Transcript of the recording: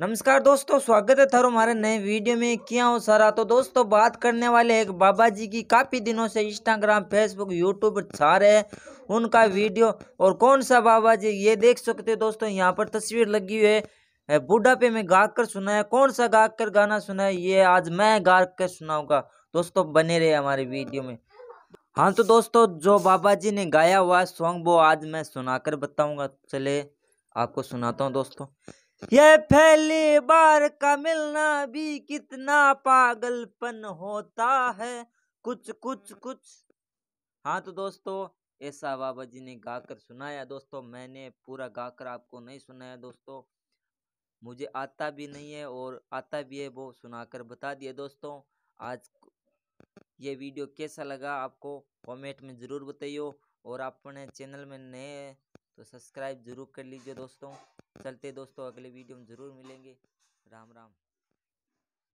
नमस्कार दोस्तों स्वागत है थारो हमारे नए वीडियो में क्या हूँ सारा तो दोस्तों बात करने वाले एक बाबा जी की काफ़ी दिनों से इंस्टाग्राम फेसबुक यूट्यूब छा रहे हैं उनका वीडियो और कौन सा बाबा जी ये देख सकते हो दोस्तों यहाँ पर तस्वीर लगी हुई है बुढ़ापे में गा कर सुना है कौन सा गा कर गाना सुना है ये आज मैं गा कर सुनाऊँगा दोस्तों बने रहे हमारे वीडियो में हाँ तो दोस्तों जो बाबा जी ने गाया हुआ सॉन्ग वो आज मैं सुना कर चले आपको सुनाता हूँ दोस्तों यह पहली बार का मिलना भी कितना पागलपन होता है कुछ कुछ हम्म। कुछ हाँ तो दोस्तों ऐसा बाबा जी ने गाकर सुनाया दोस्तों मैंने पूरा गाकर आपको नहीं सुनाया दोस्तों मुझे आता भी नहीं है और आता भी है वो सुनाकर बता दिया दोस्तों आज ये वीडियो कैसा लगा आपको कमेंट में ज़रूर बताइयो और अपने चैनल में नए तो सब्सक्राइब जरूर कर लीजिए दोस्तों चलते दोस्तों अगले वीडियो में ज़रूर मिलेंगे राम राम